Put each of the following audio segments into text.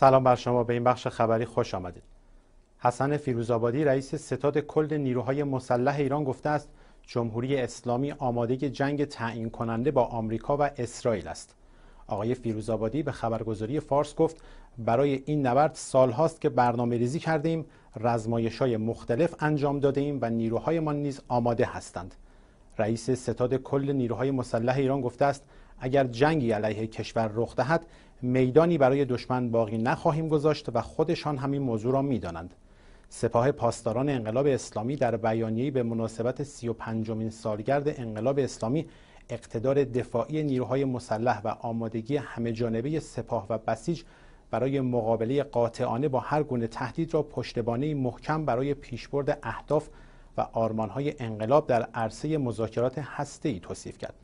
سلام بر شما به این بخش خبری خوش آمدید. حسن فیروزآبادی رئیس ستاد کل نیروهای مسلح ایران گفته است جمهوری اسلامی آماده جنگ تعیین کننده با آمریکا و اسرائیل است. آقای فیروزآبادی به خبرگزاری فارس گفت برای این نبرد سالهاست که برنامه ریزی کردیم، رزمایش های مختلف انجام داده ایم و نیروهایمان نیز آماده هستند. رئیس ستاد کل نیروهای مسلح ایران گفته است اگر جنگی علیه کشور رخ دهد میدانی برای دشمن باقی نخواهیم گذاشت و خودشان همین موضوع را میدانند سپاه پاسداران انقلاب اسلامی در بیانیه‌ای به مناسبت 35مین سالگرد انقلاب اسلامی اقتدار دفاعی نیروهای مسلح و آمادگی همه جانبه سپاه و بسیج برای مقابله قاطعانه با هر گونه تهدید را پشتبانه محکم برای پیشبرد اهداف و آرمانهای انقلاب در عرصه مذاکرات هسته‌ای توصیف کرد.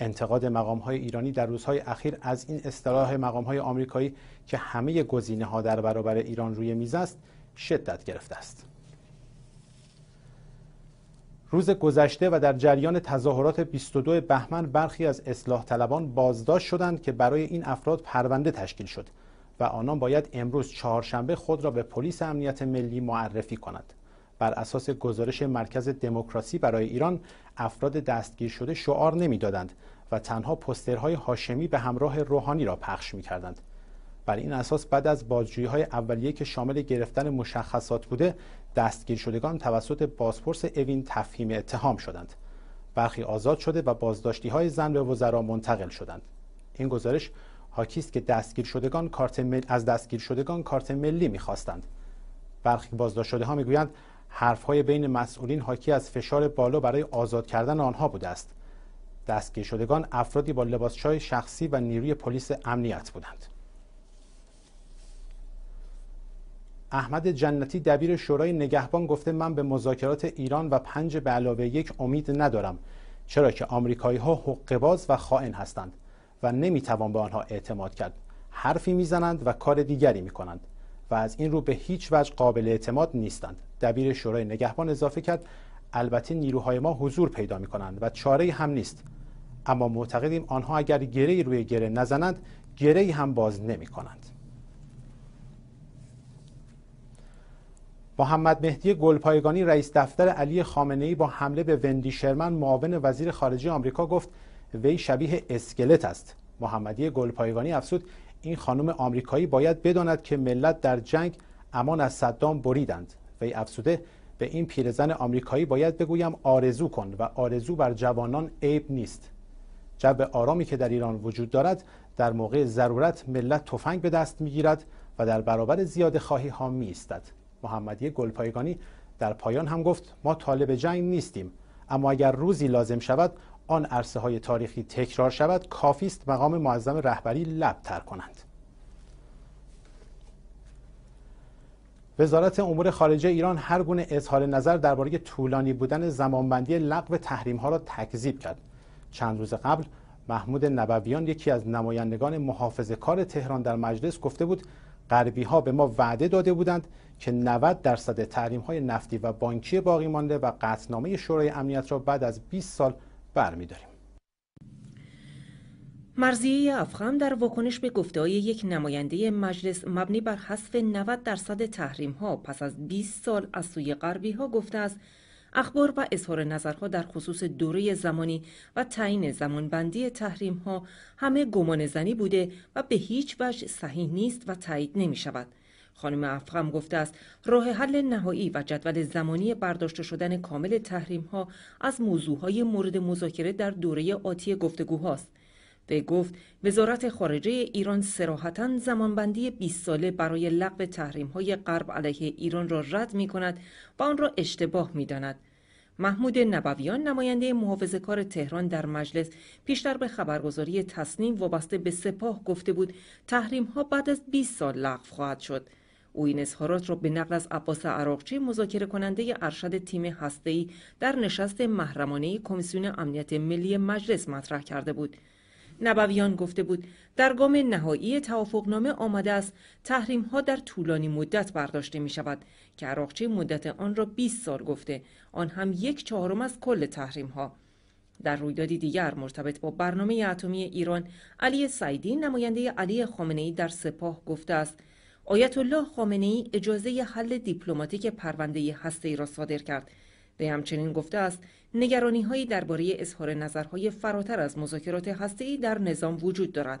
انتقاد مقام های ایرانی در روزهای اخیر از این اصطلاح مقام های آمریکایی که همه گزینه ها در برابر ایران روی میز است شدت گرفته است روز گذشته و در جریان تظاهرات 22 بهمن برخی از اصلاح طلبان بازداشت شدند که برای این افراد پرونده تشکیل شد و آنان باید امروز چهارشنبه خود را به پلیس امنیت ملی معرفی کنند بر اساس گزارش مرکز دموکراسی برای ایران افراد دستگیر شده شعار نمیدادند و تنها پسترهای هاشمی به همراه روحانی را پخش کردند بر این اساس بعد از بازجویی های اولیه که شامل گرفتن مشخصات بوده دستگیر شدگان توسط بازپرس اوین تفهیم اتهام شدند برخی آزاد شده و بازداشتی های زن به وزرا منتقل شدند این گزارش حاکی است که دستگیر شدگان کارت از دستگیر شدگان کارت ملی میخواستند برخی بازداشت شده ها میگویند حرفهای بین مسئولین حاکی از فشار بالا برای آزاد کردن آنها بوده است دستگیر شدگان افرادی با لباسچای شخصی و نیروی پلیس امنیت بودند احمد جنتی دبیر شورای نگهبان گفته من به مذاکرات ایران و پنج به علاوه یک امید ندارم چرا که آمریکایی ها و خائن هستند و نمیتوان به آنها اعتماد کرد حرفی میزنند و کار دیگری میکنند و از این رو به هیچ وجه قابل اعتماد نیستند دبیر شورای نگهبان اضافه کرد البته نیروهای ما حضور پیدا می کنند و چاره هم نیست اما معتقدیم آنها اگر گره روی گره نزنند گره هم باز نمی کنند محمد مهدی گلپایگانی رئیس دفتر علی خامنه ای با حمله به وندی شرمن معاون وزیر خارجه آمریکا گفت وی شبیه اسکلت است محمدی گلپایگانی افسود این خانم آمریکایی باید بداند که ملت در جنگ امان از صدام بریدند وی افسوده به این پیرزن آمریکایی باید بگویم آرزو کن و آرزو بر جوانان عیب نیست جب آرامی که در ایران وجود دارد در موقع ضرورت ملت تفنگ به دست میگیرد و در برابر زیاد خواهی ها می استد محمدی گلپایگانی در پایان هم گفت ما طالب جنگ نیستیم اما اگر روزی لازم شود آن عرصه های تاریخی تکرار شود کافی است مقام معظم رهبری لبتر کنند وزارت امور خارجه ایران هر گونه اظهار نظر درباره طولانی بودن زمانبندی لغو تحریم ها را تکذیب کرد چند روز قبل محمود نبویان یکی از نمایندگان محافظ کار تهران در مجلس گفته بود غربی ها به ما وعده داده بودند که 90 درصد تحریم های نفتی و بانکی باقی مانده و قطنامه شورای امنیت را بعد از 20 سال برمیداریم مرزیه افغان در واکنش به گفتای یک نماینده مجلس مبنی بر حذف 90 درصد تحریم ها پس از 20 سال از سوی غربی ها گفته است اخبار و اظهار نظرها در خصوص دوره زمانی و تعیین زمانبندی تحریم ها همه گمان زنی بوده و به هیچ وجه صحیح نیست و تایید نمی شود. خانم افغم گفته است راه حل نهایی و جدول زمانی برداشته شدن کامل تحریم ها از موضوع های مورد مذاکره در دوره آتی گفتگوهاست. به گفت وزارت خارجه ایران سراحتا زمانبندی 20 ساله برای لغو تحریم های غرب علیه ایران را رد می کند و آن را اشتباه می داند. محمود نبویان نماینده محافظه کار تهران در مجلس پیشتر به خبرگزاری تصنیم وابسته به سپاه گفته بود تحریم ها بعد از 20 سال لغو خواهد شد. او این اظهارات را به نقل از عباس عراقچی مذاکره کننده ارشد تیم هسته‌ای در نشست محرمانه کمیسیون امنیت ملی مجلس مطرح کرده بود نبویان گفته بود در گام نهایی توافقنامه آمده است تحریم ها در طولانی مدت برداشته می شود که عراقچی مدت آن را 20 سال گفته آن هم یک چهارم از کل تحریم ها در رویدادی دیگر مرتبط با برنامه اتمی ایران علی سعیدی نماینده علی خامنه ای در سپاه گفته است آیت الله خامنه ای اجازه حل دیپلماتیک پرونده هسته را صادر کرد به همچنین گفته است نگرانی هایی درباره اظهار نظرهای فراتر از مذاکرات هسته ای در نظام وجود دارد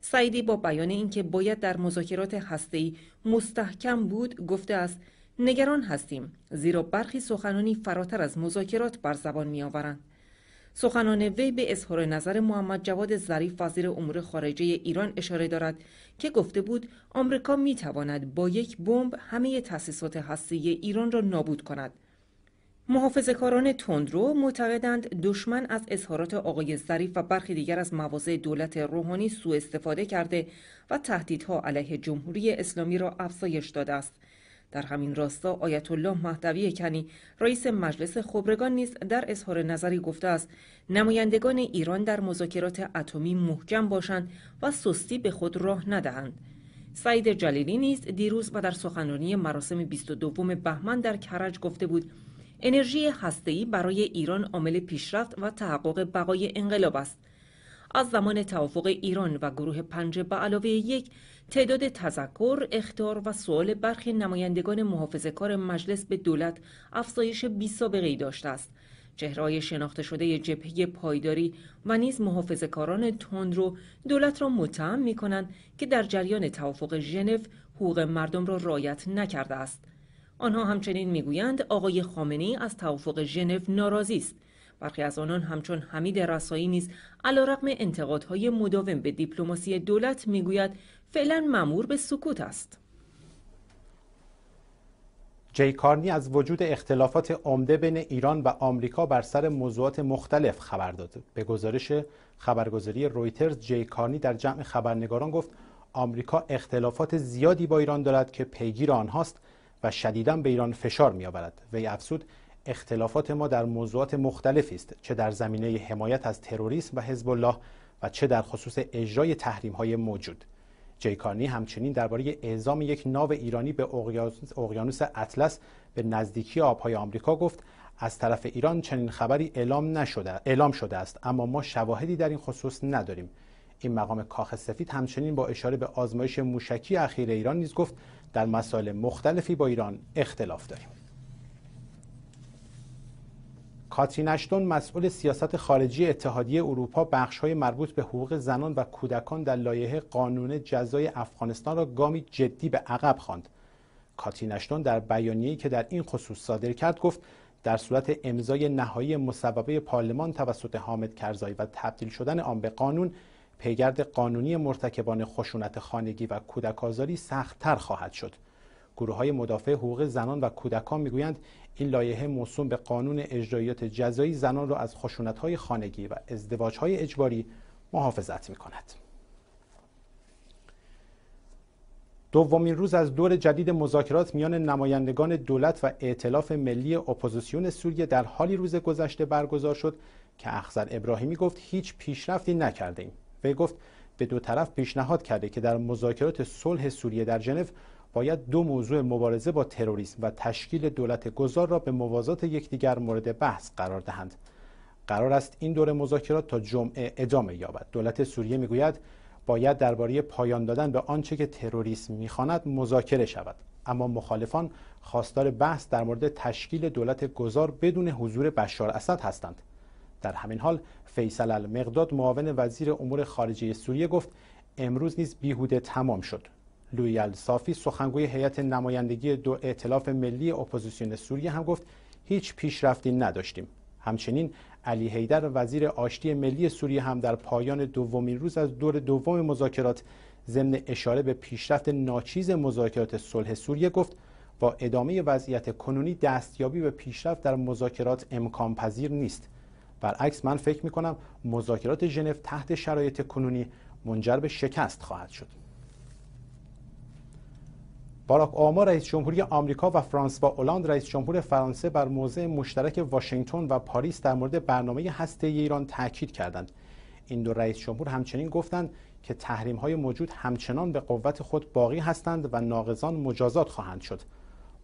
سعیدی با بیان اینکه باید در مذاکرات هسته ای مستحکم بود گفته است نگران هستیم زیرا برخی سخنانی فراتر از مذاکرات بر زبان می آورند سخنان وی به اظهار نظر محمد جواد ظریف وزیر امور خارجه ایران اشاره دارد که گفته بود آمریکا می تواند با یک بمب همه تأسیسات هستی ایران را نابود کند. محافظهکاران تندرو معتقدند دشمن از اظهارات آقای ظریف و برخی دیگر از مواضع دولت روحانی سوء استفاده کرده و تهدیدها علیه جمهوری اسلامی را افزایش داده است. در همین راستا آیت الله مهدوی کنی رئیس مجلس خبرگان نیز در اظهار نظری گفته است نمایندگان ایران در مذاکرات اتمی محکم باشند و سستی به خود راه ندهند سعید جلیلی نیز دیروز و در سخنرانی مراسم 22 بهمن در کرج گفته بود انرژی هسته‌ای برای ایران عامل پیشرفت و تحقق بقای انقلاب است از زمان توافق ایران و گروه پنج به علاوه یک تعداد تذکر، اختار و سوال برخی نمایندگان محافظه کار مجلس به دولت افزایش بی سابقه داشته است. چهرهای شناخته شده جبهه پایداری و نیز محافظه کاران تندرو دولت را متهم می کنند که در جریان توافق ژنو حقوق مردم را رایت نکرده است. آنها همچنین گویند آقای خامنی از توافق ژنو ناراضی است. برخی از آنان همچون حمید رسایی نیز علیرغم انتقادهای مداوم به دیپلماسی دولت میگوید فعلا ممور به سکوت است جی کارنی از وجود اختلافات عمده بین ایران و آمریکا بر سر موضوعات مختلف خبر داد. به گزارش خبرگزاری رویترز جی کارنی در جمع خبرنگاران گفت آمریکا اختلافات زیادی با ایران دارد که پیگیر آنهاست و شدیدا به ایران فشار میآورد. وی افسود اختلافات ما در موضوعات مختلفی است چه در زمینه حمایت از تروریسم و حزب الله و چه در خصوص اجرای تحریم های موجود. جیکانی همچنین درباره اعزام یک ناو ایرانی به اقیانوس اطلس به نزدیکی آبهای آمریکا گفت از طرف ایران چنین خبری اعلام نشده اعلام شده است اما ما شواهدی در این خصوص نداریم این مقام کاخ سفید همچنین با اشاره به آزمایش موشکی اخیر ایران نیز گفت در مسائل مختلفی با ایران اختلاف داریم کاتی نشتون مسئول سیاست خارجی اتحادیه اروپا های مربوط به حقوق زنان و کودکان در لایحه قانون جزای افغانستان را گامی جدی به عقب خواند. کاتی نشتون در بیانیه‌ای که در این خصوص صادر کرد گفت در صورت امضای نهایی مصوبه پارلمان توسط حامد کرزایی و تبدیل شدن آن به قانون پیگرد قانونی مرتکبان خشونت خانگی و کودک‌آزاری سخت‌تر سختتر خواهد شد. گروه های مدافع حقوق زنان و کودکان میگویند این لایحه موسوم به قانون اجراییات جزایی زنان را از خشونت های خانگی و ازدواج های اجباری محافظت می کند. دومین روز از دور جدید مذاکرات میان نمایندگان دولت و ائتلاف ملی اپوزیسیون سوریه در حالی روز گذشته برگزار شد که اخزر ابراهیمی گفت هیچ پیشرفتی نکرده ایم. وی گفت به دو طرف پیشنهاد کرده که در مذاکرات صلح سوریه در ژنو باید دو موضوع مبارزه با تروریسم و تشکیل دولت گذار را به موازات یکدیگر مورد بحث قرار دهند قرار است این دور مذاکرات تا جمعه ادامه یابد دولت سوریه میگوید باید درباره پایان دادن به آنچه که تروریسم میخواند مذاکره شود اما مخالفان خواستار بحث در مورد تشکیل دولت گذار بدون حضور بشار اسد هستند در همین حال فیصل المقداد معاون وزیر امور خارجه سوریه گفت امروز نیز بیهوده تمام شد لویال صافی سخنگوی هیئت نمایندگی دو ائتلاف ملی اپوزیسیون سوریه هم گفت هیچ پیشرفتی نداشتیم همچنین علی حیدر وزیر آشتی ملی سوریه هم در پایان دومین روز از دور دوم مذاکرات ضمن اشاره به پیشرفت ناچیز مذاکرات صلح سوریه گفت با ادامه وضعیت کنونی دستیابی به پیشرفت در مذاکرات امکان پذیر نیست برعکس من فکر می کنم مذاکرات ژنو تحت شرایط کنونی منجر به شکست خواهد شد باراک اوباما رئیس جمهوری آمریکا و فرانس با اولاند رئیس جمهور فرانسه بر موضع مشترک واشنگتن و پاریس در مورد برنامه هسته ایران تاکید کردند. این دو رئیس جمهور همچنین گفتند که تحریم های موجود همچنان به قوت خود باقی هستند و ناقضان مجازات خواهند شد.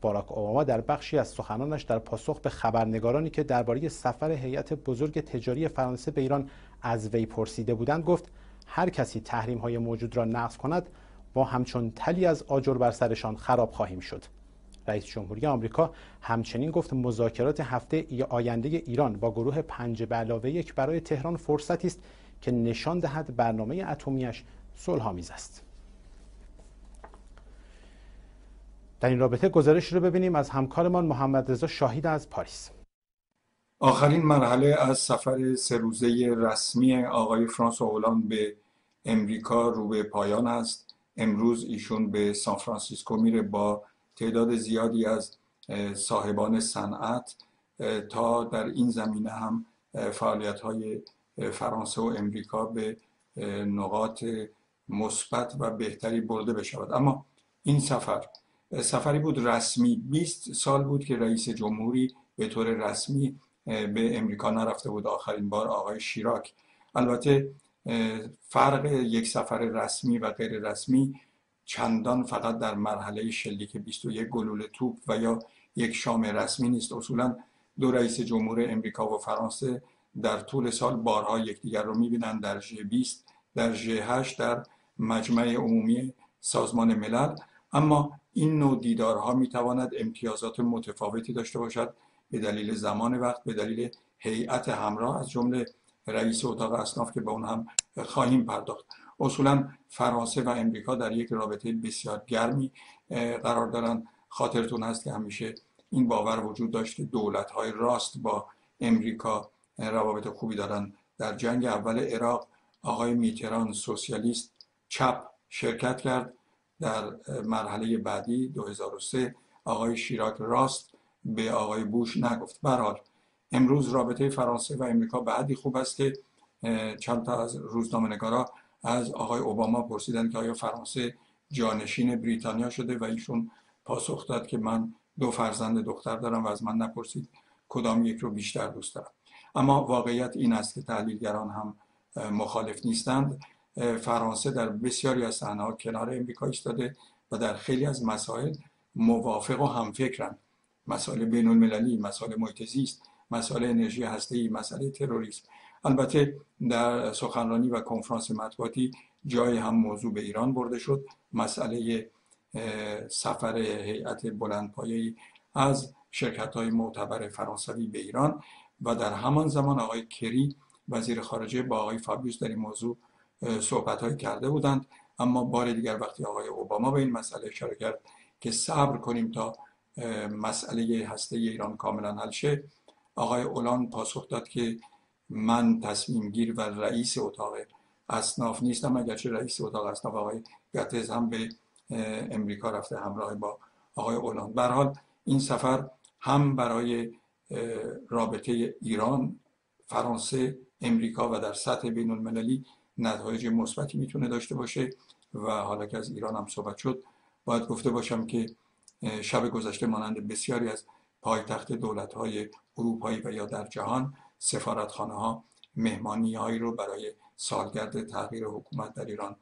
باراک اوباما در بخشی از سخنانش در پاسخ به خبرنگارانی که درباره سفر هیئت بزرگ تجاری فرانسه به ایران از وی پرسیده بودند گفت هر کسی تحریم های موجود را نقض کند ما همچون تلی از آجر بر سرشان خراب خواهیم شد رئیس جمهوری آمریکا همچنین گفت مذاکرات هفته ای آینده ایران با گروه پنج به علاوه یک برای تهران فرصتی است که نشان دهد برنامه اتمیش صلحآمیز است در این رابطه گزارش رو ببینیم از همکارمان محمد رضا شاهید از پاریس آخرین مرحله از سفر سه روزه رسمی آقای فرانسوا هولاند به امریکا رو به پایان است امروز ایشون به سان فرانسیسکو میره با تعداد زیادی از صاحبان صنعت تا در این زمینه هم فعالیت های فرانسه و امریکا به نقاط مثبت و بهتری برده بشود اما این سفر سفری بود رسمی 20 سال بود که رئیس جمهوری به طور رسمی به امریکا نرفته بود آخرین بار آقای شیراک البته فرق یک سفر رسمی و غیر رسمی چندان فقط در مرحله شلیک 21 گلوله توپ و یا یک شام رسمی نیست اصولا دو رئیس جمهور امریکا و فرانسه در طول سال بارها یکدیگر رو میبینن در ژ 20 در ژ 8 در مجمع عمومی سازمان ملل اما این نوع دیدارها میتواند امتیازات متفاوتی داشته باشد به دلیل زمان وقت به دلیل هیئت همراه از جمله رئیس اتاق اصناف که به اون هم خواهیم پرداخت اصولا فرانسه و امریکا در یک رابطه بسیار گرمی قرار دارن خاطرتون هست که همیشه این باور وجود داشت که دولت های راست با امریکا روابط خوبی دارن در جنگ اول عراق آقای میتران سوسیالیست چپ شرکت کرد در مرحله بعدی 2003 آقای شیراک راست به آقای بوش نگفت برحال امروز رابطه فرانسه و امریکا به حدی خوب است که چند تا از روزنامه نگارا از آقای اوباما پرسیدن که آیا فرانسه جانشین بریتانیا شده و ایشون پاسخ داد که من دو فرزند دختر دارم و از من نپرسید کدام یک رو بیشتر دوست دارم اما واقعیت این است که تحلیلگران هم مخالف نیستند فرانسه در بسیاری از صحنه‌ها کنار امریکا ایستاده و در خیلی از مسائل موافق و همفکرند مسائل بین المللی مسائل محیط مسئله انرژی ای مسئله تروریسم البته در سخنرانی و کنفرانس مطبوعاتی جای هم موضوع به ایران برده شد مسئله سفر هیئت بلندپایه‌ای از شرکت های معتبر فرانسوی به ایران و در همان زمان آقای کری وزیر خارجه با آقای فابیوس در این موضوع صحبت کرده بودند اما بار دیگر وقتی آقای اوباما به این مسئله اشاره کرد که صبر کنیم تا مسئله هسته ایران کاملا حل شه آقای اولان پاسخ داد که من تصمیم گیر و رئیس اتاق اصناف نیستم اگرچه رئیس اتاق اصناف آقای گتز هم به امریکا رفته همراه با آقای اولان به حال این سفر هم برای رابطه ایران فرانسه امریکا و در سطح بین المللی نتایج مثبتی میتونه داشته باشه و حالا که از ایران هم صحبت شد باید گفته باشم که شب گذشته مانند بسیاری از پایتخت های اروپایی و یا در جهان سفارتخانه ها مهمانی هایی رو برای سالگرد تغییر حکومت در ایران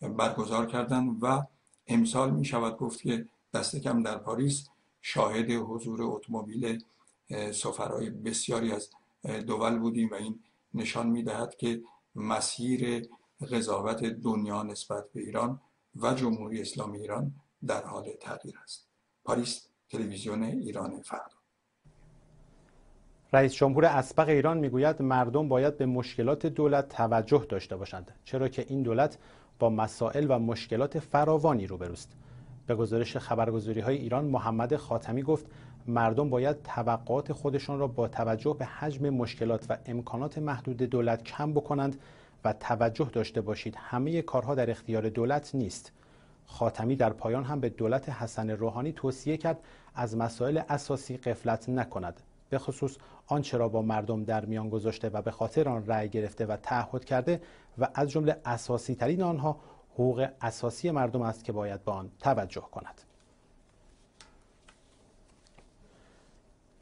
برگزار کردند و امسال می شود گفت که دست کم در پاریس شاهد حضور اتومبیل سفرهای بسیاری از دول بودیم و این نشان می دهد که مسیر قضاوت دنیا نسبت به ایران و جمهوری اسلامی ایران در حال تغییر است پاریس تلویزیون ایران فردا رئیس جمهور اسبق ایران میگوید مردم باید به مشکلات دولت توجه داشته باشند چرا که این دولت با مسائل و مشکلات فراوانی روبروست به گزارش خبرگزاری های ایران محمد خاتمی گفت مردم باید توقعات خودشان را با توجه به حجم مشکلات و امکانات محدود دولت کم بکنند و توجه داشته باشید همه کارها در اختیار دولت نیست خاتمی در پایان هم به دولت حسن روحانی توصیه کرد از مسائل اساسی قفلت نکند به خصوص آنچه را با مردم در میان گذاشته و به خاطر آن رأی گرفته و تعهد کرده و از جمله اساسی ترین آنها حقوق اساسی مردم است که باید به با آن توجه کند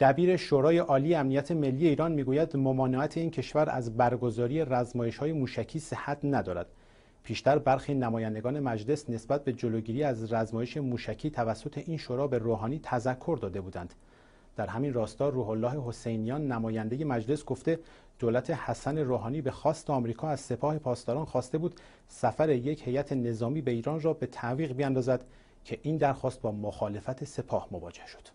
دبیر شورای عالی امنیت ملی ایران میگوید ممانعت این کشور از برگزاری رزمایش های موشکی صحت ندارد پیشتر برخی نمایندگان مجلس نسبت به جلوگیری از رزمایش موشکی توسط این شورا به روحانی تذکر داده بودند در همین راستا روح الله حسینیان نماینده مجلس گفته دولت حسن روحانی به خواست آمریکا از سپاه پاسداران خواسته بود سفر یک هیئت نظامی به ایران را به تعویق بیندازد که این درخواست با مخالفت سپاه مواجه شد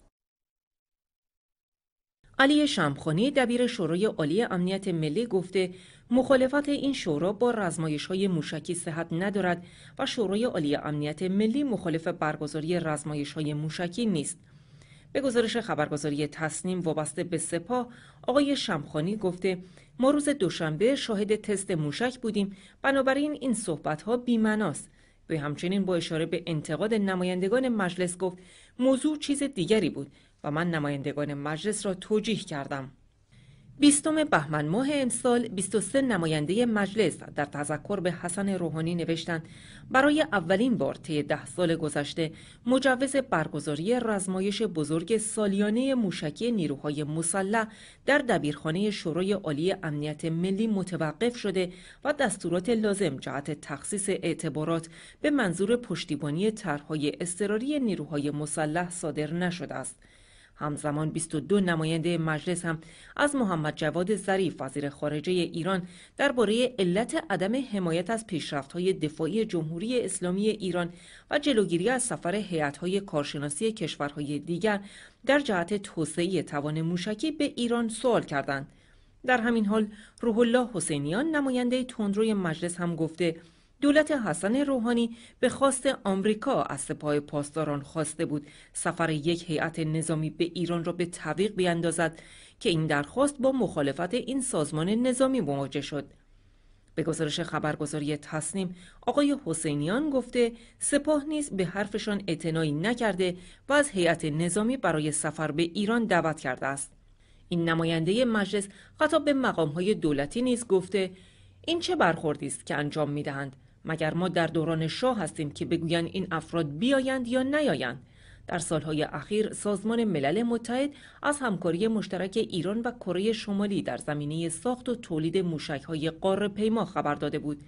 علی شمخانی دبیر شورای عالی امنیت ملی گفته مخالفت این شورا با رزمایش های موشکی صحت ندارد و شورای عالی امنیت ملی مخالف برگزاری رزمایش های موشکی نیست. به گزارش خبرگزاری تصنیم وابسته به سپاه آقای شمخانی گفته ما روز دوشنبه شاهد تست موشک بودیم بنابراین این صحبت ها بیمناست به همچنین با اشاره به انتقاد نمایندگان مجلس گفت موضوع چیز دیگری بود و من نمایندگان مجلس را توجیه کردم. بیستم بهمن ماه امسال 23 نماینده مجلس در تذکر به حسن روحانی نوشتند برای اولین بار طی ده سال گذشته مجوز برگزاری رزمایش بزرگ سالیانه موشکی نیروهای مسلح در دبیرخانه شورای عالی امنیت ملی متوقف شده و دستورات لازم جهت تخصیص اعتبارات به منظور پشتیبانی طرحهای اضطراری نیروهای مسلح صادر نشده است. همزمان 22 نماینده مجلس هم از محمد جواد ظریف وزیر خارجه ایران درباره علت عدم حمایت از های دفاعی جمهوری اسلامی ایران و جلوگیری از سفر های کارشناسی کشورهای دیگر در جهت توسعه توان موشکی به ایران سوال کردند. در همین حال روح الله حسینیان نماینده تندروی مجلس هم گفته دولت حسن روحانی به خواست آمریکا از سپاه پاسداران خواسته بود سفر یک هیئت نظامی به ایران را به تعویق بیندازد که این درخواست با مخالفت این سازمان نظامی مواجه شد به گزارش خبرگزاری تصنیم آقای حسینیان گفته سپاه نیز به حرفشان اعتنایی نکرده و از هیئت نظامی برای سفر به ایران دعوت کرده است این نماینده مجلس خطاب به مقامهای دولتی نیز گفته این چه برخوردی است که انجام میدهند مگر ما در دوران شاه هستیم که بگویند این افراد بیایند یا نیایند در سالهای اخیر سازمان ملل متحد از همکاری مشترک ایران و کره شمالی در زمینه ساخت و تولید های قاره پیما خبر داده بود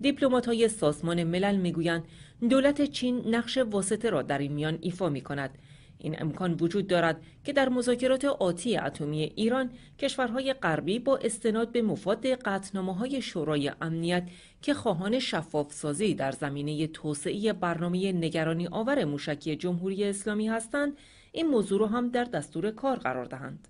دیپلمات های سازمان ملل میگویند دولت چین نقش واسطه را در این میان ایفا می کند این امکان وجود دارد که در مذاکرات آتی اتمی ایران کشورهای غربی با استناد به مفاد قطنامه های شورای امنیت که خواهان شفاف سازی در زمینه توسعه برنامه نگرانی آور موشکی جمهوری اسلامی هستند این موضوع را هم در دستور کار قرار دهند.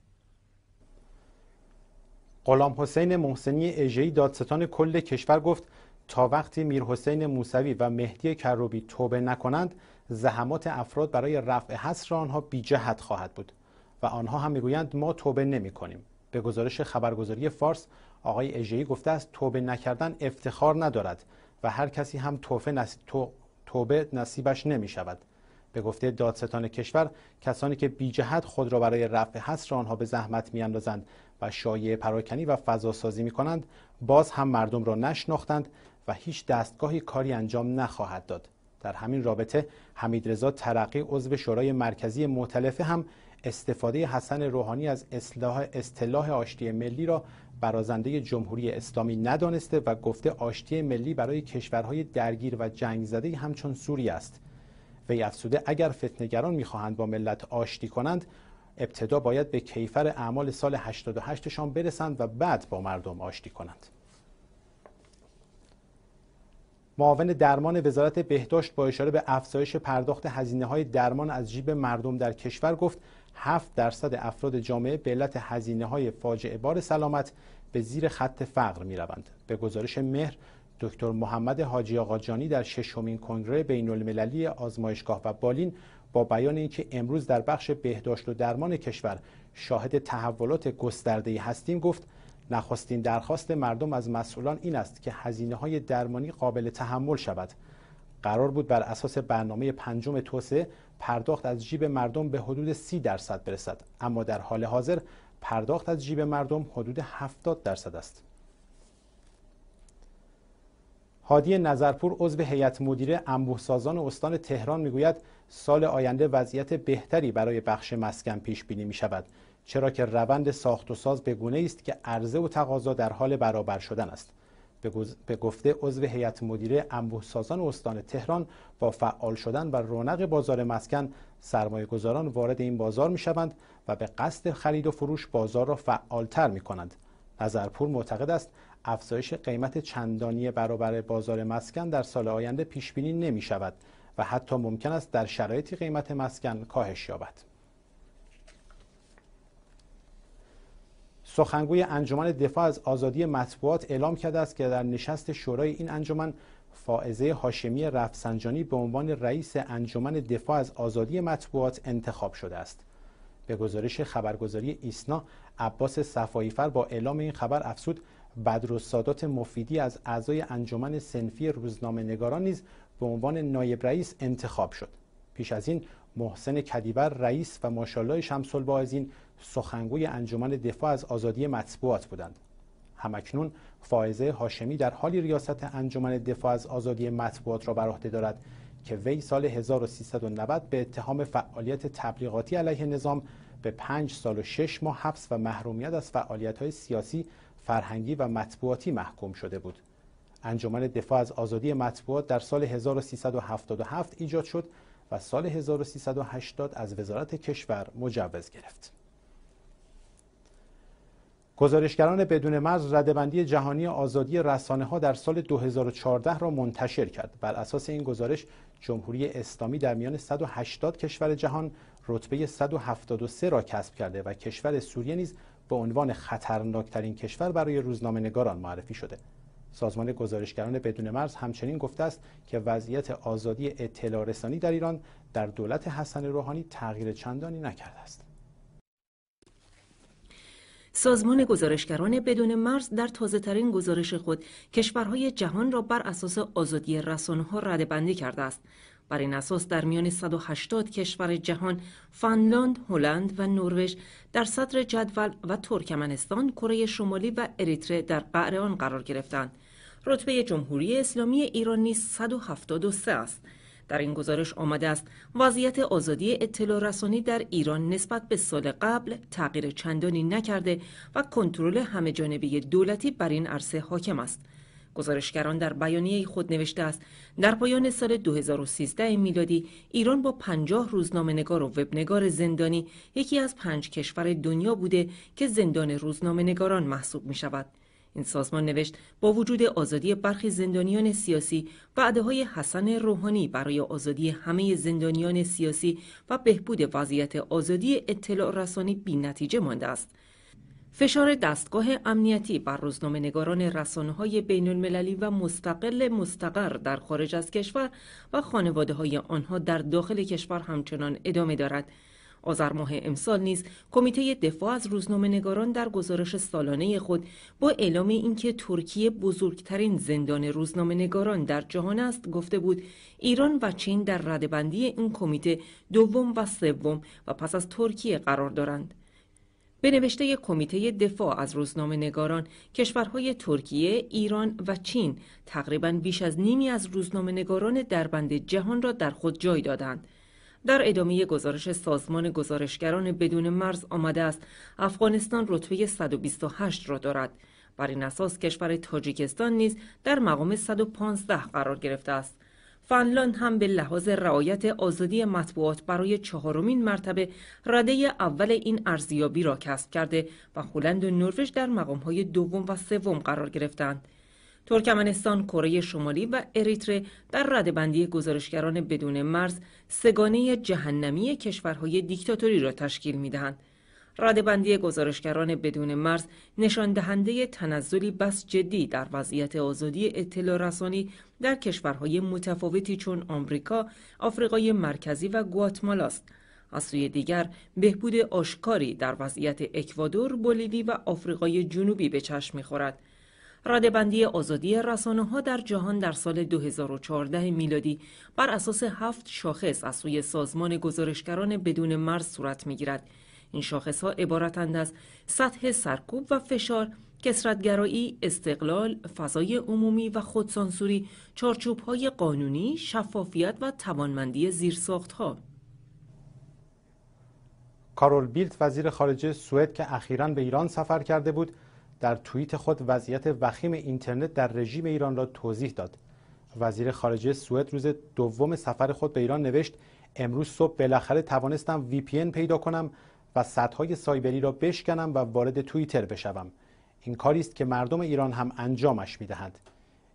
غلام حسین محسنی اژه‌ای دادستان کل کشور گفت تا وقتی میرحسین موسوی و مهدی کروبی توبه نکنند زحمات افراد برای رفع حصر آنها بی جهت خواهد بود و آنها هم میگویند ما توبه نمی کنیم به گزارش خبرگزاری فارس آقای اژه‌ای گفته است توبه نکردن افتخار ندارد و هر کسی هم توبه, توبه نصیبش نمی شود به گفته دادستان کشور کسانی که بی جهت خود را برای رفع حصر آنها به زحمت میاندازند و شایع پراکنی و فضا سازی می کنند باز هم مردم را نشناختند و هیچ دستگاهی کاری انجام نخواهد داد در همین رابطه حمیدرضا ترقی عضو شورای مرکزی مؤتلفه هم استفاده حسن روحانی از اصلاح اصطلاح آشتی ملی را برازنده جمهوری اسلامی ندانسته و گفته آشتی ملی برای کشورهای درگیر و جنگ زده همچون سوریه است وی افسوده اگر فتنگران میخواهند با ملت آشتی کنند ابتدا باید به کیفر اعمال سال 88 شان برسند و بعد با مردم آشتی کنند معاون درمان وزارت بهداشت با اشاره به افزایش پرداخت هزینه های درمان از جیب مردم در کشور گفت 7 درصد افراد جامعه به علت هزینه های فاجعه بار سلامت به زیر خط فقر می روند. به گزارش مهر دکتر محمد حاجی آقاجانی در ششمین کنگره بین المللی آزمایشگاه و بالین با بیان اینکه امروز در بخش بهداشت و درمان کشور شاهد تحولات گسترده‌ای هستیم گفت نخستین درخواست مردم از مسئولان این است که هزینه های درمانی قابل تحمل شود قرار بود بر اساس برنامه پنجم توسعه پرداخت از جیب مردم به حدود 30 درصد برسد اما در حال حاضر پرداخت از جیب مردم حدود 70 درصد است هادی نظرپور عضو هیئت مدیره انبوهسازان استان تهران میگوید سال آینده وضعیت بهتری برای بخش مسکن پیش بینی می شود چرا که روند ساخت و ساز به است که عرضه و تقاضا در حال برابر شدن است به گفته عضو هیئت مدیره انبوهسازان استان تهران با فعال شدن و رونق بازار مسکن سرمایه گذاران وارد این بازار می شوند و به قصد خرید و فروش بازار را فعالتر می کنند. نظرپور معتقد است افزایش قیمت چندانی برابر بازار مسکن در سال آینده پیش بینی نمی شود و حتی ممکن است در شرایطی قیمت مسکن کاهش یابد. سخنگوی انجمن دفاع از آزادی مطبوعات اعلام کرده است که در نشست شورای این انجمن فائزه هاشمی رفسنجانی به عنوان رئیس انجمن دفاع از آزادی مطبوعات انتخاب شده است به گزارش خبرگزاری ایسنا عباس صفاییفر با اعلام این خبر افسود بدر مفیدی از اعضای انجمن سنفی روزنامه نگاران نیز به عنوان نایب رئیس انتخاب شد پیش از این محسن کدیبر رئیس و ماشاءالله شمس سخنگوی انجمن دفاع از آزادی مطبوعات بودند همکنون فائزه هاشمی در حالی ریاست انجمن دفاع از آزادی مطبوعات را بر عهده دارد که وی سال 1390 به اتهام فعالیت تبلیغاتی علیه نظام به پنج سال و شش ماه حبس و محرومیت از های سیاسی، فرهنگی و مطبوعاتی محکوم شده بود. انجمن دفاع از آزادی مطبوعات در سال 1377 ایجاد شد و سال 1380 از وزارت کشور مجوز گرفت. گزارشگران بدون مرز ردبندی جهانی آزادی رسانه ها در سال 2014 را منتشر کرد بر اساس این گزارش جمهوری اسلامی در میان 180 کشور جهان رتبه 173 را کسب کرده و کشور سوریه نیز به عنوان خطرناکترین کشور برای روزنامه نگاران معرفی شده سازمان گزارشگران بدون مرز همچنین گفته است که وضعیت آزادی اطلاع رسانی در ایران در دولت حسن روحانی تغییر چندانی نکرده است سازمان گزارشگران بدون مرز در تازه ترین گزارش خود کشورهای جهان را بر اساس آزادی رسانه ها بندی کرده است. بر این اساس در میان 180 کشور جهان فنلاند، هلند و نروژ در سطر جدول و ترکمنستان، کره شمالی و اریتره در قعر آن قرار گرفتند. رتبه جمهوری اسلامی ایران نیز 173 است. در این گزارش آمده است وضعیت آزادی اطلاع رسانی در ایران نسبت به سال قبل تغییر چندانی نکرده و کنترل همه جانبه دولتی بر این عرصه حاکم است. گزارشگران در بیانیه خود نوشته است در پایان سال 2013 میلادی ایران با 50 روزنامه و وبنگار زندانی یکی از پنج کشور دنیا بوده که زندان روزنامه محسوب می شود. این سازمان نوشت با وجود آزادی برخی زندانیان سیاسی وعده های حسن روحانی برای آزادی همه زندانیان سیاسی و بهبود وضعیت آزادی اطلاع رسانی بی نتیجه مانده است. فشار دستگاه امنیتی بر روزنامه نگاران رسانه های بین المللی و مستقل مستقر در خارج از کشور و خانواده های آنها در داخل کشور همچنان ادامه دارد. آذر ماه امسال نیز کمیته دفاع از روزنامه نگاران در گزارش سالانه خود با اعلام اینکه ترکیه بزرگترین زندان روزنامه نگاران در جهان است گفته بود ایران و چین در ردبندی این کمیته دوم و سوم و پس از ترکیه قرار دارند. به نوشته کمیته دفاع از روزنامه نگاران کشورهای ترکیه، ایران و چین تقریبا بیش از نیمی از روزنامه نگاران در بند جهان را در خود جای دادند. در ادامه گزارش سازمان گزارشگران بدون مرز آمده است افغانستان رتبه 128 را دارد بر این اساس کشور تاجیکستان نیز در مقام 115 قرار گرفته است فنلاند هم به لحاظ رعایت آزادی مطبوعات برای چهارمین مرتبه رده اول این ارزیابی را کسب کرده و هلند و نروژ در های دوم و سوم قرار گرفتند ترکمنستان، کره شمالی و اریتره در ردبندی گزارشگران بدون مرز سگانه جهنمی کشورهای دیکتاتوری را تشکیل می دهند. ردبندی گزارشگران بدون مرز نشان دهنده تنزلی بس جدی در وضعیت آزادی اطلاع رسانی در کشورهای متفاوتی چون آمریکا، آفریقای مرکزی و گواتمالا است. از سوی دیگر بهبود آشکاری در وضعیت اکوادور، بولیوی و آفریقای جنوبی به چشم خورد، ردبندی آزادی رسانه ها در جهان در سال 2014 میلادی بر اساس هفت شاخص از سوی سازمان گزارشگران بدون مرز صورت می گیرد. این شاخص ها عبارتند از سطح سرکوب و فشار، کسرتگرایی، استقلال، فضای عمومی و خودسانسوری، چارچوب های قانونی، شفافیت و توانمندی زیرساخت ها. کارول بیلت وزیر خارجه سوئد که اخیرا به ایران سفر کرده بود در توییت خود وضعیت وخیم اینترنت در رژیم ایران را توضیح داد وزیر خارجه سوئد روز دوم سفر خود به ایران نوشت امروز صبح بالاخره توانستم وی پیدا کنم و سدهای سایبری را بشکنم و وارد توییتر بشوم این کاری است که مردم ایران هم انجامش میدهند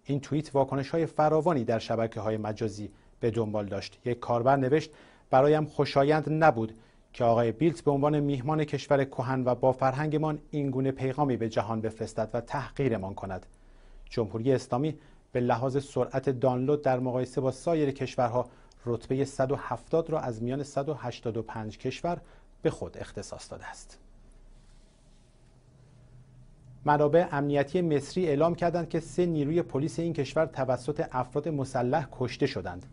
این توییت واکنش های فراوانی در شبکه های مجازی به دنبال داشت یک کاربر نوشت برایم خوشایند نبود که آقای بیلت به عنوان میهمان کشور کهن و با فرهنگمان این گونه پیغامی به جهان بفرستد و تحقیرمان کند جمهوری اسلامی به لحاظ سرعت دانلود در مقایسه با سایر کشورها رتبه 170 را از میان 185 کشور به خود اختصاص داده است. منابع امنیتی مصری اعلام کردند که سه نیروی پلیس این کشور توسط افراد مسلح کشته شدند.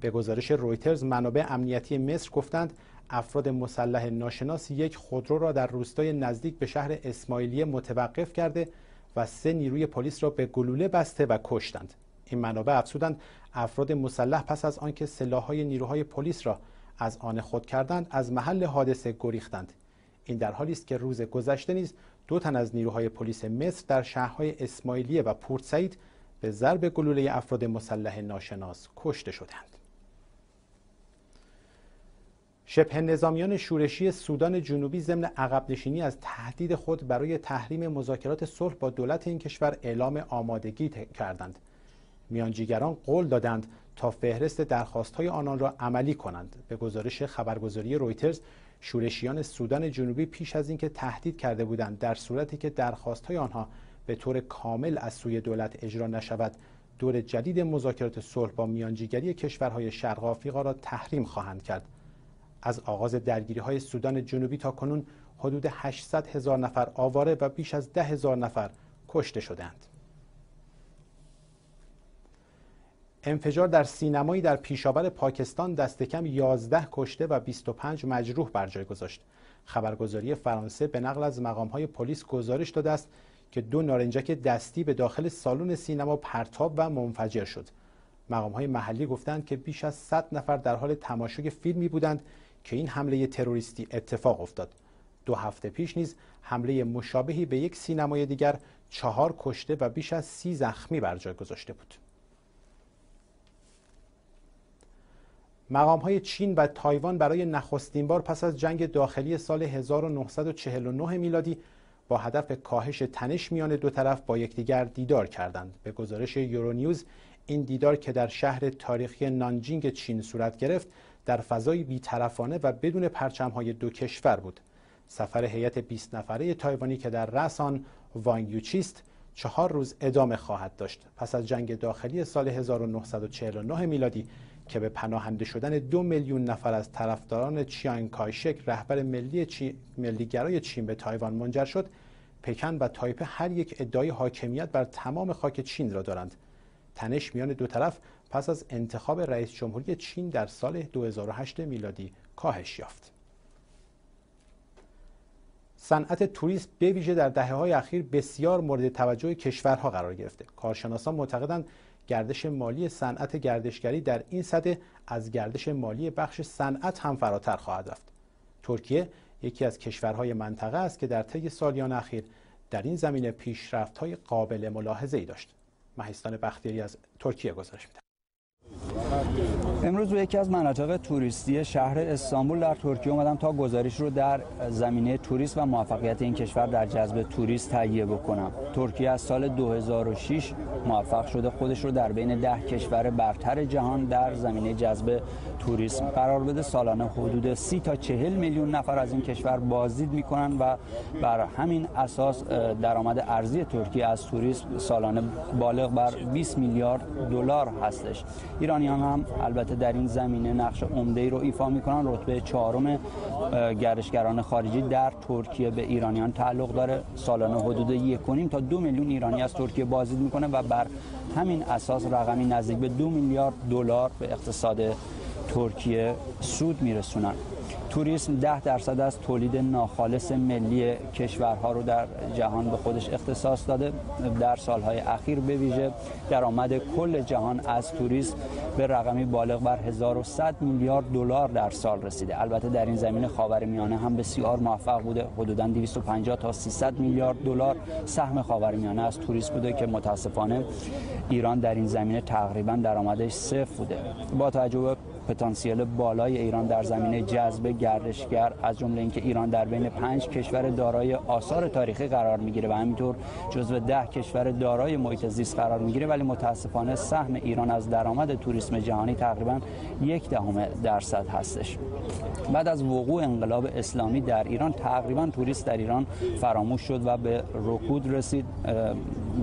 به گزارش رویترز منابع امنیتی مصر گفتند افراد مسلح ناشناس یک خودرو را در روستای نزدیک به شهر اسماعیلیه متوقف کرده و سه نیروی پلیس را به گلوله بسته و کشتند این منابع افزودند افراد مسلح پس از آنکه سلاحهای نیروهای پلیس را از آن خود کردند از محل حادثه گریختند این در حالی است که روز گذشته نیز دو تن از نیروهای پلیس مصر در شهرهای اسماعیلیه و پورت سعید به ضرب گلوله افراد مسلح ناشناس کشته شدند شبه نظامیان شورشی سودان جنوبی ضمن عقب از تهدید خود برای تحریم مذاکرات صلح با دولت این کشور اعلام آمادگی کردند. میانجیگران قول دادند تا فهرست های آنان را عملی کنند. به گزارش خبرگزاری رویترز، شورشیان سودان جنوبی پیش از اینکه تهدید کرده بودند در صورتی که های آنها به طور کامل از سوی دولت اجرا نشود، دور جدید مذاکرات صلح با میانجیگری کشورهای شرق آفریقا را تحریم خواهند کرد. از آغاز درگیری های سودان جنوبی تا کنون حدود 800 هزار نفر آواره و بیش از 10 هزار نفر کشته شدند. انفجار در سینمایی در پیشاور پاکستان دست کم 11 کشته و 25 مجروح بر جای گذاشت. خبرگزاری فرانسه به نقل از های پلیس گزارش داده است که دو نارنجک دستی به داخل سالن سینما پرتاب و منفجر شد. های محلی گفتند که بیش از 100 نفر در حال تماشای فیلمی بودند که این حمله تروریستی اتفاق افتاد دو هفته پیش نیز حمله مشابهی به یک سینمای دیگر چهار کشته و بیش از سی زخمی بر جای گذاشته بود مقام های چین و تایوان برای نخستین بار پس از جنگ داخلی سال 1949 میلادی با هدف کاهش تنش میان دو طرف با یکدیگر دیدار کردند به گزارش یورونیوز این دیدار که در شهر تاریخی نانجینگ چین صورت گرفت در فضای بیطرفانه و بدون پرچم های دو کشور بود سفر هیئت 20 نفره تایوانی که در رأس آن وانگ یوچیست چهار روز ادامه خواهد داشت پس از جنگ داخلی سال 1949 میلادی که به پناهنده شدن دو میلیون نفر از طرفداران چیان کایشک رهبر ملی چی... ملیگرای چین به تایوان منجر شد پکن و تایپه هر یک ادعای حاکمیت بر تمام خاک چین را دارند تنش میان دو طرف پس از انتخاب رئیس جمهوری چین در سال 2008 میلادی کاهش یافت. صنعت توریست به ویژه در دهه های اخیر بسیار مورد توجه کشورها قرار گرفته. کارشناسان معتقدند گردش مالی صنعت گردشگری در این سده از گردش مالی بخش صنعت هم فراتر خواهد رفت. ترکیه یکی از کشورهای منطقه است که در طی سالیان اخیر در این زمینه پیشرفت‌های قابل ملاحظه‌ای داشت. مهستان بختیاری از ترکیه گزارش می‌دهد. امروز به یکی از مناطق توریستی شهر استانبول در ترکیه اومدم تا گزارش رو در زمینه توریست و موفقیت این کشور در جذب توریست تهیه بکنم ترکیه از سال 2006 موفق شده خودش رو در بین ده کشور برتر جهان در زمینه جذب توریسم قرار بده سالانه حدود 30 تا 40 میلیون نفر از این کشور بازدید میکنن و بر همین اساس درآمد ارزی ترکیه از توریسم سالانه بالغ بر 20 میلیارد دلار هستش ایرانی ایرانیان هم البته در این زمینه نقش عمده رو ایفا میکنن رتبه چهارم گردشگران خارجی در ترکیه به ایرانیان تعلق داره سالانه حدود یک تا دو میلیون ایرانی از ترکیه بازدید میکنه و بر همین اساس رقمی نزدیک به دو میلیارد دلار به اقتصاد ترکیه سود میرسونن توریسم ده درصد از تولید ناخالص ملی کشورها رو در جهان به خودش اختصاص داده در سالهای اخیر به ویژه درآمد کل جهان از توریسم به رقمی بالغ بر 1100 میلیارد دلار در سال رسیده البته در این زمین خاورمیانه هم بسیار موفق بوده حدوداً 250 تا 300 میلیارد دلار سهم خاورمیانه از توریسم بوده که متاسفانه ایران در این زمینه تقریبا درآمدش صفر بوده با توجه پتانسیل بالای ایران در زمینه جذب گردشگر از جمله اینکه ایران در بین پنج کشور دارای آثار تاریخی قرار میگیره و همینطور جزو ده کشور دارای محیط زیست قرار میگیره ولی متاسفانه سهم ایران از درآمد توریسم جهانی تقریبا یک دهم درصد هستش بعد از وقوع انقلاب اسلامی در ایران تقریبا توریست در ایران فراموش شد و به رکود رسید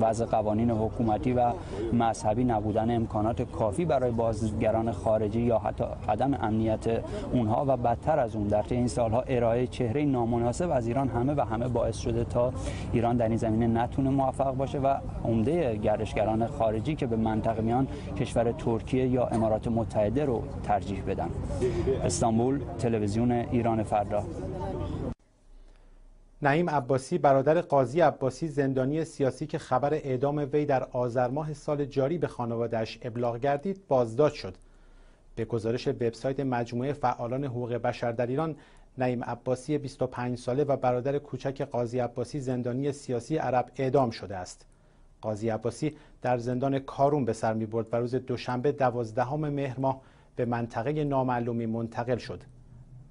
وضع قوانین حکومتی و مذهبی نبودن امکانات کافی برای بازگران خارجی یا حتی عدم امنیت اونها و بدتر از اون در طی این سالها ارائه چهره نامناسب از ایران همه و همه باعث شده تا ایران در این زمینه نتونه موفق باشه و عمده گردشگران خارجی که به منطقه میان کشور ترکیه یا امارات متحده رو ترجیح بدن استانبول تلویزیون ایران فردا نعیم عباسی برادر قاضی عباسی زندانی سیاسی که خبر اعدام وی در آذر ماه سال جاری به خانوادهش ابلاغ گردید بازداشت شد به گزارش وبسایت مجموعه فعالان حقوق بشر در ایران نعیم عباسی 25 ساله و برادر کوچک قاضی عباسی زندانی سیاسی عرب اعدام شده است قاضی عباسی در زندان کارون به سر می برد و روز دوشنبه دوازدهم مهر ماه به منطقه نامعلومی منتقل شد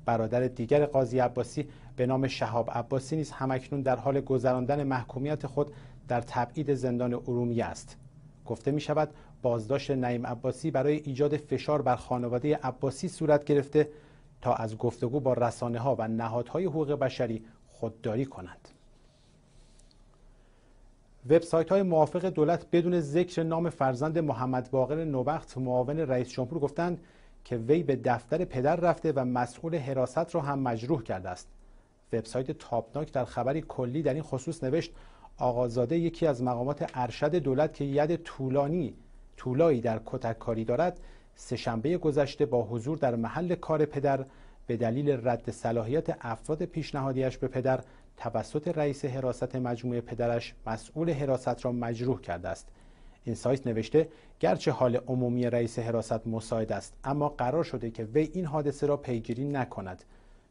برادر دیگر قاضی عباسی به نام شهاب عباسی نیز همکنون در حال گذراندن محکومیت خود در تبعید زندان ارومیه است گفته می شود بازداشت نعیم عباسی برای ایجاد فشار بر خانواده عباسی صورت گرفته تا از گفتگو با رسانه ها و نهادهای حقوق بشری خودداری کنند وبسایت های موافق دولت بدون ذکر نام فرزند محمد باقر نوبخت معاون رئیس جمهور گفتند که وی به دفتر پدر رفته و مسئول حراست را هم مجروح کرده است وبسایت تاپناک در خبری کلی در این خصوص نوشت آقازاده یکی از مقامات ارشد دولت که ید طولانی طولایی در کتککاری دارد سهشنبه گذشته با حضور در محل کار پدر به دلیل رد صلاحیت افراد پیشنهادیش به پدر توسط رئیس حراست مجموعه پدرش مسئول حراست را مجروح کرده است این سایت نوشته گرچه حال عمومی رئیس حراست مساعد است اما قرار شده که وی این حادثه را پیگیری نکند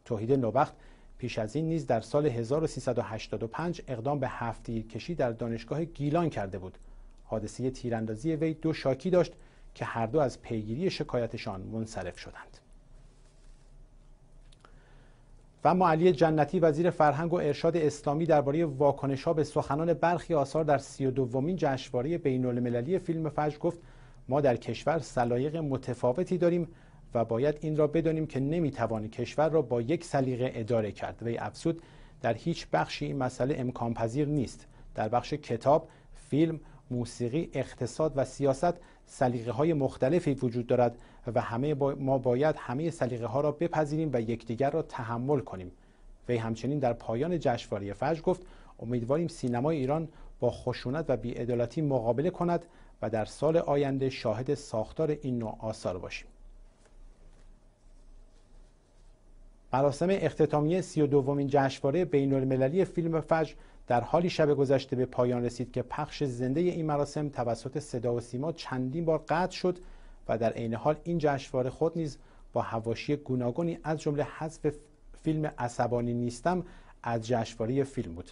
توحید نوبخت پیش از این نیز در سال 1385 اقدام به هفت کشی در دانشگاه گیلان کرده بود حادثه تیراندازی وی دو شاکی داشت که هر دو از پیگیری شکایتشان منصرف شدند و اما علی جنتی وزیر فرهنگ و ارشاد اسلامی درباره واکنش به سخنان برخی آثار در سی و دومین جشنواره بین المللی فیلم فجر گفت ما در کشور سلایق متفاوتی داریم و باید این را بدانیم که نمیتوان کشور را با یک سلیقه اداره کرد و افسود در هیچ بخشی این مسئله امکان پذیر نیست در بخش کتاب، فیلم، موسیقی، اقتصاد و سیاست سلیقه های مختلفی وجود دارد و همه ما باید همه سلیقه ها را بپذیریم و یکدیگر را تحمل کنیم وی همچنین در پایان جشنواره فجر گفت امیدواریم سینما ایران با خشونت و بیعدالتی مقابله کند و در سال آینده شاهد ساختار این نوع آثار باشیم مراسم اختتامیه سی و دومین جشنواره بین المللی فیلم فجر در حالی شب گذشته به پایان رسید که پخش زنده این مراسم توسط صدا و سیما چندین بار قطع شد و در عین حال این جشنواره خود نیز با حواشی گوناگونی از جمله حذف فیلم عصبانی نیستم از جشنواره فیلم بود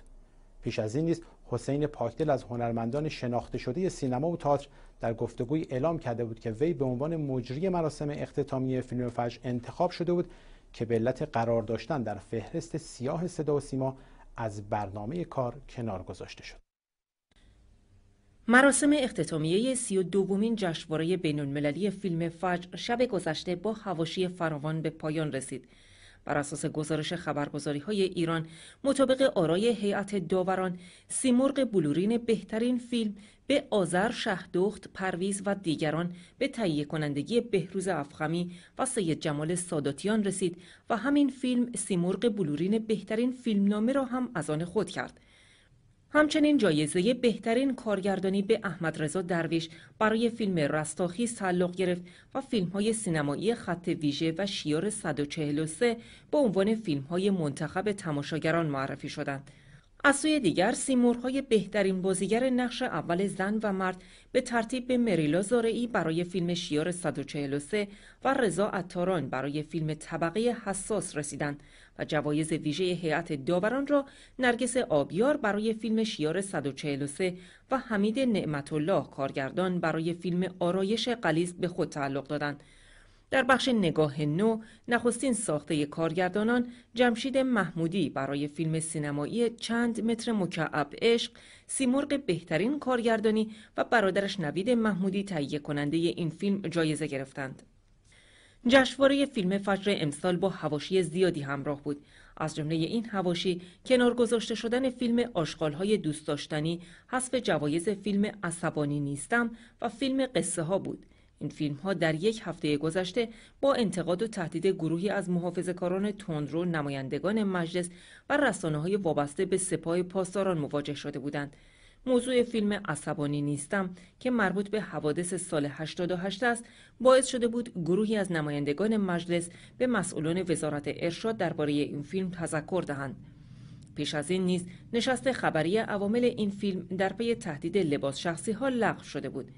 پیش از این نیز حسین پاکدل از هنرمندان شناخته شده سینما و تئاتر در گفتگوی اعلام کرده بود که وی به عنوان مجری مراسم اختتامیه فیلم فجر انتخاب شده بود که به علت قرار داشتن در فهرست سیاه صدا و سیما از برنامه کار کنار گذاشته شد مراسم اختتامیه سی و دومین جشنواره بین‌المللی فیلم فجر شب گذشته با هواشی فراوان به پایان رسید. بر اساس گزارش خبرگزاری های ایران مطابق آرای هیئت داوران سیمرغ بلورین بهترین فیلم به آذر شهدخت پرویز و دیگران به تهیه کنندگی بهروز افخمی و سید جمال ساداتیان رسید و همین فیلم سیمرغ بلورین بهترین فیلمنامه را هم از آن خود کرد همچنین جایزه بهترین کارگردانی به احمد رضا درویش برای فیلم رستاخی تعلق گرفت و فیلم های سینمایی خط ویژه و شیار 143 به عنوان فیلم های منتخب تماشاگران معرفی شدند. از سوی دیگر سیمورهای بهترین بازیگر نقش اول زن و مرد به ترتیب به مریلا زارعی برای فیلم شیار 143 و رضا اتاران برای فیلم طبقه حساس رسیدند و جوایز ویژه هیئت داوران را نرگس آبیار برای فیلم شیار 143 و حمید نعمت الله کارگردان برای فیلم آرایش قلیز به خود تعلق دادند. در بخش نگاه نو نخستین ساخته کارگردانان جمشید محمودی برای فیلم سینمایی چند متر مکعب عشق سیمرغ بهترین کارگردانی و برادرش نوید محمودی تهیه کننده این فیلم جایزه گرفتند. جشنواره فیلم فجر امسال با هواشی زیادی همراه بود از جمله این هواشی کنار گذاشته شدن فیلم آشغالهای دوست داشتنی حذف جوایز فیلم عصبانی نیستم و فیلم قصه ها بود این فیلم ها در یک هفته گذشته با انتقاد و تهدید گروهی از محافظه‌کاران تندرو نمایندگان مجلس و رسانه های وابسته به سپاه پاسداران مواجه شده بودند. موضوع فیلم عصبانی نیستم که مربوط به حوادث سال 88 است باعث شده بود گروهی از نمایندگان مجلس به مسئولان وزارت ارشاد درباره این فیلم تذکر دهند پیش از این نیز نشست خبری عوامل این فیلم در پی تهدید لباس شخصی لغو شده بود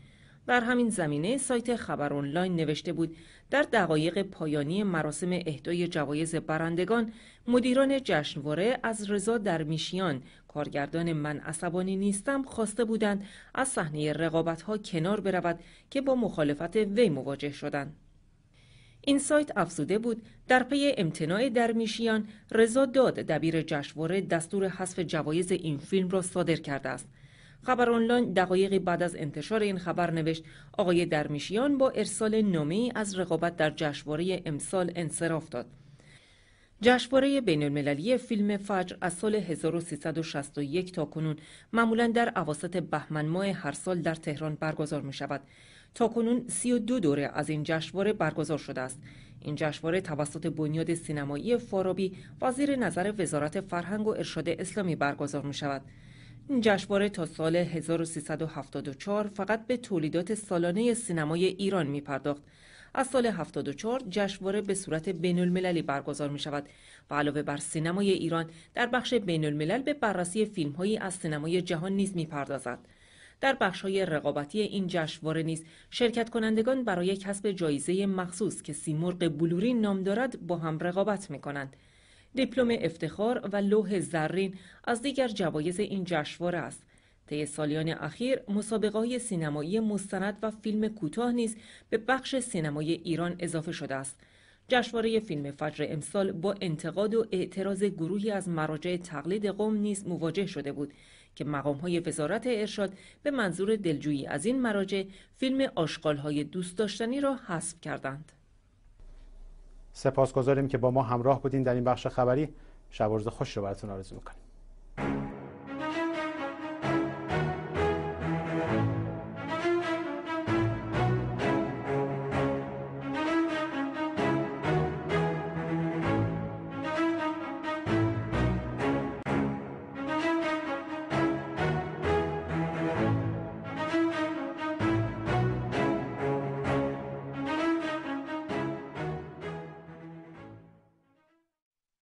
در همین زمینه سایت خبر آنلاین نوشته بود در دقایق پایانی مراسم اهدای جوایز برندگان مدیران جشنواره از رضا درمیشیان کارگردان من عصبانی نیستم خواسته بودند از صحنه رقابتها کنار برود که با مخالفت وی مواجه شدند این سایت افزوده بود در پی امتناع درمیشیان رضا داد دبیر جشنواره دستور حذف جوایز این فیلم را صادر کرده است خبر آنلاین دقایقی بعد از انتشار این خبر نوشت آقای درمیشیان با ارسال نامه از رقابت در جشنواره امسال انصراف داد جشنواره بین المللی فیلم فجر از سال 1361 تا کنون معمولا در اواسط بهمن ماه هر سال در تهران برگزار می شود. تا کنون 32 دوره از این جشنواره برگزار شده است. این جشنواره توسط بنیاد سینمایی فارابی وزیر نظر وزارت فرهنگ و ارشاد اسلامی برگزار می شود. این جشنواره تا سال 1374 فقط به تولیدات سالانه سینمای ایران می پرداخت. از سال 74 جشنواره به صورت بین المللی برگزار می شود و علاوه بر سینمای ایران در بخش بین الملل به بررسی فیلم هایی از سینمای جهان نیز می پردازد. در بخش های رقابتی این جشنواره نیز شرکت کنندگان برای کسب جایزه مخصوص که سیمرغ بلوری نام دارد با هم رقابت می کنند. دیپلم افتخار و لوح زرین از دیگر جوایز این جشنواره است طی سالیان اخیر مسابقه های سینمایی مستند و فیلم کوتاه نیز به بخش سینمای ایران اضافه شده است جشنواره فیلم فجر امسال با انتقاد و اعتراض گروهی از مراجع تقلید قوم نیز مواجه شده بود که مقام های وزارت ارشاد به منظور دلجویی از این مراجع فیلم آشغال های دوست داشتنی را حذف کردند. سپاسگزاریم که با ما همراه بودین در این بخش خبری شب روز خوش رو براتون آرزو میکنیم